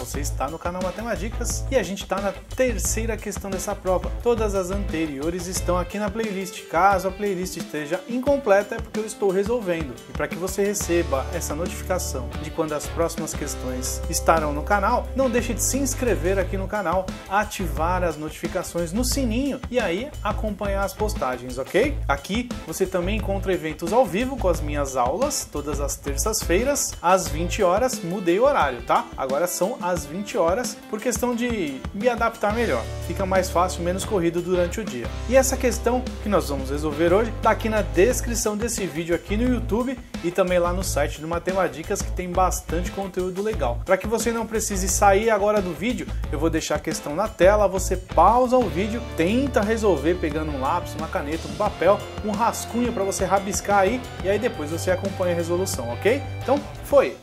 você está no canal Matemáticas e a gente está na terceira questão dessa prova. Todas as anteriores estão aqui na playlist. Caso a playlist esteja incompleta, é porque eu estou resolvendo. E para que você receba essa notificação de quando as próximas questões estarão no canal, não deixe de se inscrever aqui no canal, ativar as notificações no sininho e aí acompanhar as postagens, ok? Aqui você também encontra eventos ao vivo com as minhas aulas, todas as terças-feiras, às 20 horas, mudei o horário, tá? Agora são as às 20 horas por questão de me adaptar melhor. Fica mais fácil, menos corrido durante o dia. E essa questão que nós vamos resolver hoje está aqui na descrição desse vídeo aqui no YouTube e também lá no site do Dicas que tem bastante conteúdo legal. Para que você não precise sair agora do vídeo, eu vou deixar a questão na tela, você pausa o vídeo, tenta resolver pegando um lápis, uma caneta, um papel, um rascunho para você rabiscar aí e aí depois você acompanha a resolução, ok? Então, foi!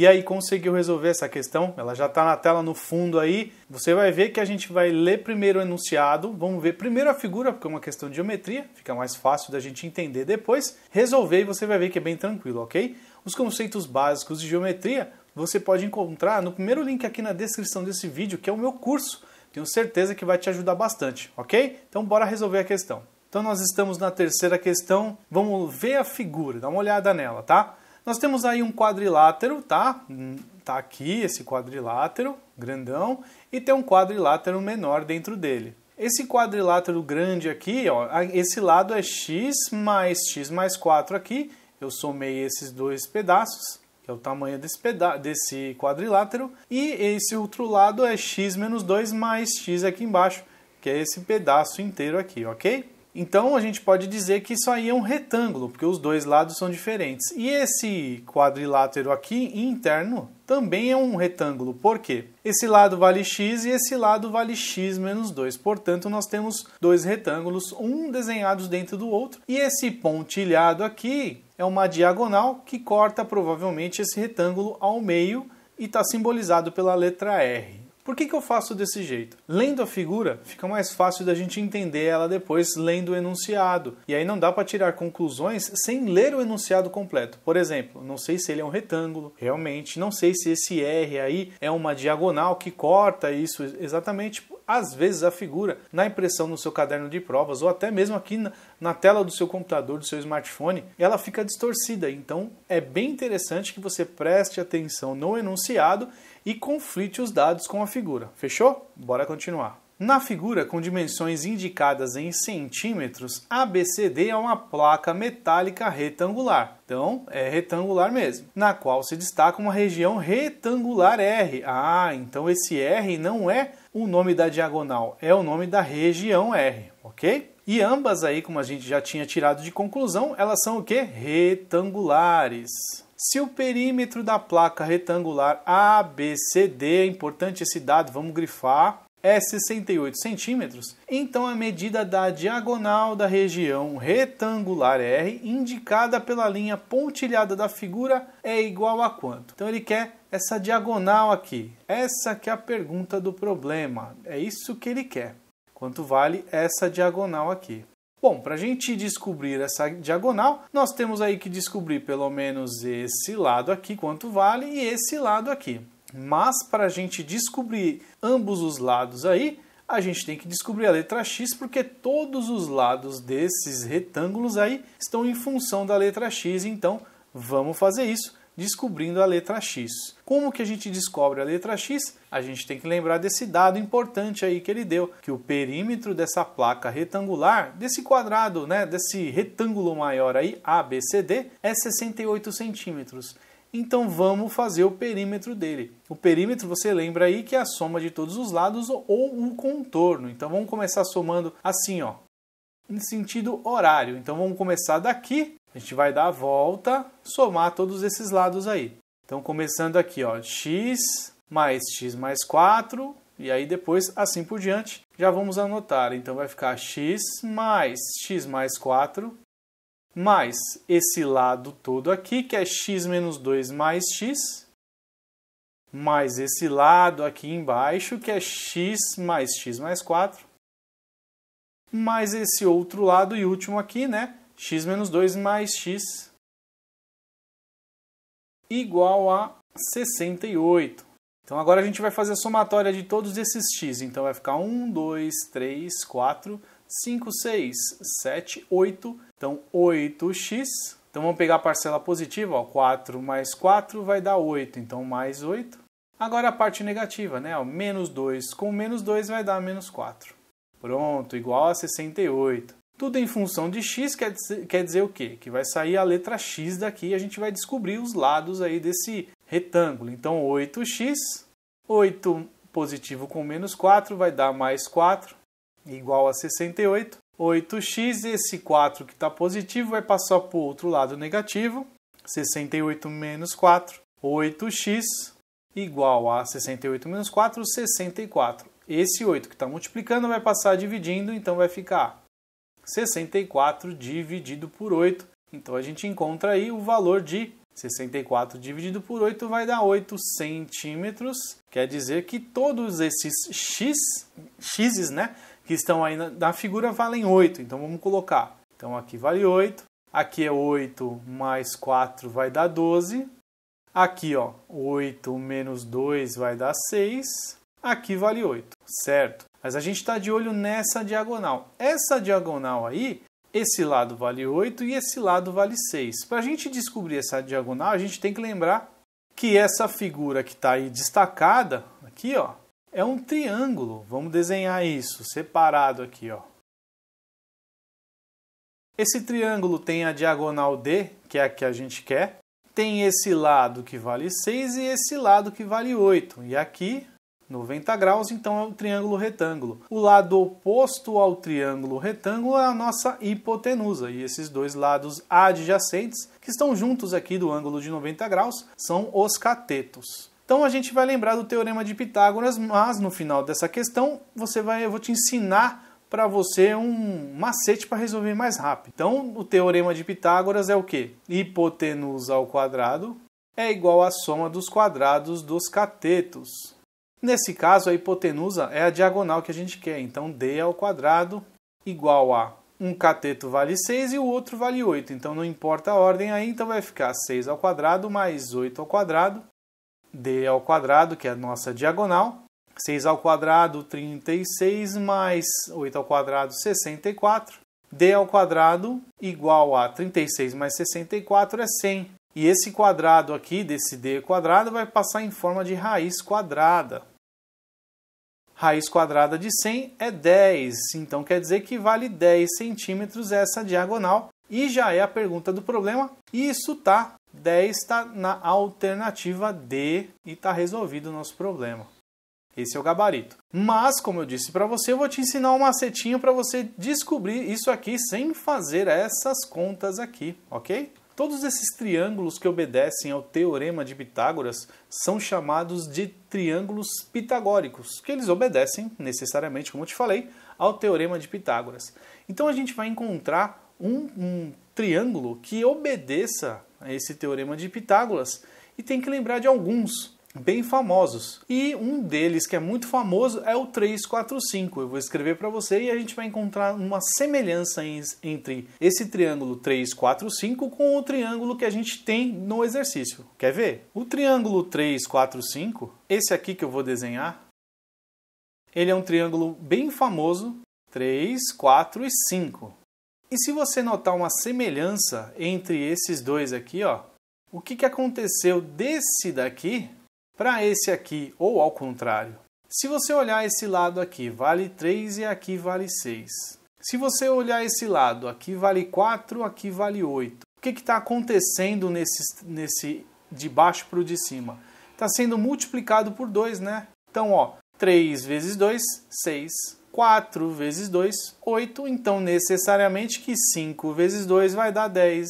e aí conseguiu resolver essa questão. Ela já está na tela no fundo aí. Você vai ver que a gente vai ler primeiro o enunciado, vamos ver primeiro a figura, porque é uma questão de geometria, fica mais fácil da gente entender depois, resolver e você vai ver que é bem tranquilo, ok? Os conceitos básicos de geometria você pode encontrar no primeiro link aqui na descrição desse vídeo, que é o meu curso. Tenho certeza que vai te ajudar bastante, ok? Então bora resolver a questão. Então nós estamos na terceira questão, vamos ver a figura, dá uma olhada nela, tá? Nós temos aí um quadrilátero, tá? Hum, tá aqui esse quadrilátero grandão e tem um quadrilátero menor dentro dele. Esse quadrilátero grande aqui, ó, esse lado é x mais x mais 4 aqui. Eu somei esses dois pedaços, que é o tamanho desse, peda desse quadrilátero. E esse outro lado é x menos 2 mais x aqui embaixo, que é esse pedaço inteiro aqui, ok? Então a gente pode dizer que isso aí é um retângulo, porque os dois lados são diferentes. E esse quadrilátero aqui interno também é um retângulo. Por quê? Esse lado vale x e esse lado vale x menos 2. Portanto, nós temos dois retângulos, um desenhados dentro do outro. E esse pontilhado aqui é uma diagonal que corta provavelmente esse retângulo ao meio e está simbolizado pela letra R. Por que, que eu faço desse jeito? Lendo a figura, fica mais fácil da gente entender ela depois lendo o enunciado. E aí não dá para tirar conclusões sem ler o enunciado completo. Por exemplo, não sei se ele é um retângulo, realmente, não sei se esse R aí é uma diagonal que corta isso exatamente às vezes a figura na impressão no seu caderno de provas ou até mesmo aqui na, na, tela do seu computador, do seu smartphone, ela fica distorcida. Então é bem interessante que você preste atenção no enunciado e conflite os dados com a figura. Fechou? Bora continuar. Na figura, com dimensões indicadas em centímetros, ABCD é uma placa metálica retangular. Então, é retangular mesmo, na qual se destaca uma região retangular R. Ah, então esse R não é o nome da diagonal, é o nome da região R, ok? E ambas aí, como a gente já tinha tirado de conclusão, elas são o que? Retangulares. Se o perímetro da placa retangular ABCD, é importante esse dado, vamos grifar, é 68 centímetros, então a medida da diagonal da região retangular R, indicada pela linha pontilhada da figura, é igual a quanto? Então ele quer essa diagonal aqui. Essa que é a pergunta do problema. É isso que ele quer. Quanto vale essa diagonal aqui? Bom, para a gente descobrir essa diagonal, nós temos aí que descobrir pelo menos esse lado aqui, quanto vale, e esse lado aqui. Mas para a gente descobrir ambos os lados aí, a gente tem que descobrir a letra x, porque todos os lados desses retângulos aí estão em função da letra x, então vamos fazer isso descobrindo a letra X. Como que a gente descobre a letra X? A gente tem que lembrar desse dado importante aí que ele deu, que o perímetro dessa placa retangular, desse quadrado, né, desse retângulo maior aí, ABCD, é 68 centímetros. Então vamos fazer o perímetro dele. O perímetro, você lembra aí que é a soma de todos os lados ou o contorno. Então vamos começar somando assim, ó, em sentido horário. Então vamos começar daqui a gente vai dar a volta, somar todos esses lados aí. Então, começando aqui, ó, x mais x mais 4, e aí depois, assim por diante, já vamos anotar. Então, vai ficar x mais x mais 4, mais esse lado todo aqui, que é x menos 2 mais x, mais esse lado aqui embaixo, que é x mais x mais 4, mais esse outro lado e último aqui, né? x menos 2 mais x igual a 68. Então agora a gente vai fazer a somatória de todos esses x. Então vai ficar 1, 2, 3, 4, 5, 6, 7, 8. Então 8x. Então vamos pegar a parcela positiva, ó, 4 mais 4 vai dar 8, então mais 8. Agora a parte negativa, né? Ó, menos 2 com menos 2 vai dar menos 4. Pronto, igual a 68. Tudo em função de x quer dizer, quer dizer o quê? Que vai sair a letra x daqui e a gente vai descobrir os lados aí desse retângulo. Então, 8x, 8 positivo com menos 4 vai dar mais 4, igual a 68. 8x, esse 4 que está positivo vai passar para o outro lado negativo, 68 menos 4, 8x igual a 68 menos 4, 64. Esse 8 que está multiplicando vai passar dividindo, então vai ficar 64 dividido por 8. Então a gente encontra aí o valor de 64 dividido por 8 vai dar 8 centímetros. Quer dizer que todos esses x, x's, né, que estão aí na, na figura valem 8. Então vamos colocar. Então aqui vale 8, aqui é 8 mais 4 vai dar 12. Aqui, ó, 8 menos 2 vai dar 6. Aqui vale 8, certo? Mas a gente está de olho nessa diagonal. Essa diagonal aí, esse lado vale 8 e esse lado vale 6. Para a gente descobrir essa diagonal, a gente tem que lembrar que essa figura que está aí destacada, aqui, ó, é um triângulo. Vamos desenhar isso separado aqui, ó. Esse triângulo tem a diagonal D, que é a que a gente quer, tem esse lado que vale 6 e esse lado que vale 8. E aqui 90 graus, então é um triângulo retângulo. O lado oposto ao triângulo retângulo é a nossa hipotenusa, e esses dois lados adjacentes, que estão juntos aqui do ângulo de 90 graus, são os catetos. Então a gente vai lembrar do teorema de Pitágoras, mas no final dessa questão você vai, eu vou te ensinar para você um macete para resolver mais rápido. Então o teorema de Pitágoras é o que? Hipotenusa ao quadrado é igual à soma dos quadrados dos catetos. Nesse caso, a hipotenusa é a diagonal que a gente quer, então D ao quadrado igual a um cateto vale 6 e o outro vale 8, então não importa a ordem aí, então vai ficar 6 ao quadrado mais 8 ao quadrado, D ao quadrado, que é a nossa diagonal, 6 ao quadrado, 36, mais 8 ao quadrado, 64. D ao quadrado igual a 36 mais 64 é 100. E esse quadrado aqui, desse D quadrado, vai passar em forma de raiz quadrada. Raiz quadrada de 100 é 10, então quer dizer que vale 10 centímetros essa diagonal. E já é a pergunta do problema. Isso tá 10 está na alternativa D e está resolvido o nosso problema. Esse é o gabarito. Mas, como eu disse para você, eu vou te ensinar um macetinho para você descobrir isso aqui sem fazer essas contas aqui, ok? Todos esses triângulos que obedecem ao teorema de Pitágoras são chamados de triângulos pitagóricos, que eles obedecem necessariamente, como eu te falei, ao teorema de Pitágoras. Então a gente vai encontrar um, um triângulo que obedeça a esse teorema de Pitágoras e tem que lembrar de alguns bem famosos. E um deles que é muito famoso é o 345. Eu vou escrever para você e a gente vai encontrar uma semelhança entre esse triângulo 345 com o triângulo que a gente tem no exercício. Quer ver? O triângulo 345, esse aqui que eu vou desenhar, ele é um triângulo bem famoso, 3, 4 e 5. E se você notar uma semelhança entre esses dois aqui, ó, o que, que aconteceu desse daqui para esse aqui, ou ao contrário. Se você olhar esse lado aqui, vale 3 e aqui vale 6. Se você olhar esse lado, aqui vale 4, aqui vale 8. O que está acontecendo nesse, nesse de baixo para o de cima? Está sendo multiplicado por 2, né? Então, ó, 3 vezes 2, 6. 4 vezes 2, 8. Então, necessariamente que 5 vezes 2 vai dar 10.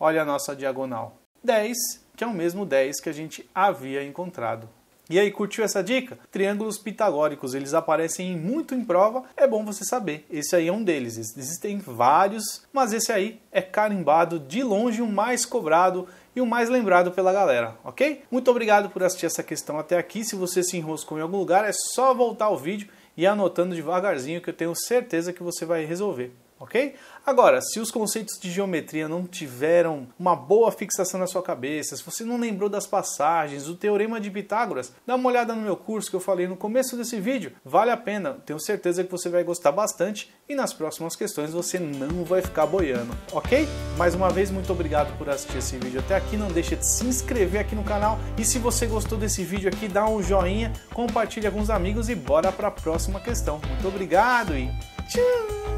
Olha a nossa diagonal. 10 que é o mesmo 10 que a gente havia encontrado. E aí, curtiu essa dica? Triângulos pitagóricos, eles aparecem muito em prova, é bom você saber. Esse aí é um deles, existem vários, mas esse aí é carimbado, de longe o mais cobrado e o mais lembrado pela galera, ok? Muito obrigado por assistir essa questão até aqui. Se você se enroscou em algum lugar, é só voltar ao vídeo e anotando devagarzinho que eu tenho certeza que você vai resolver ok? Agora, se os conceitos de geometria não tiveram uma boa fixação na sua cabeça, se você não lembrou das passagens, do teorema de Pitágoras, dá uma olhada no meu curso que eu falei no começo desse vídeo, vale a pena, tenho certeza que você vai gostar bastante e nas próximas questões você não vai ficar boiando, ok? Mais uma vez, muito obrigado por assistir esse vídeo até aqui, não deixa de se inscrever aqui no canal e se você gostou desse vídeo aqui, dá um joinha, compartilha com os amigos e bora para a próxima questão. Muito obrigado e tchau!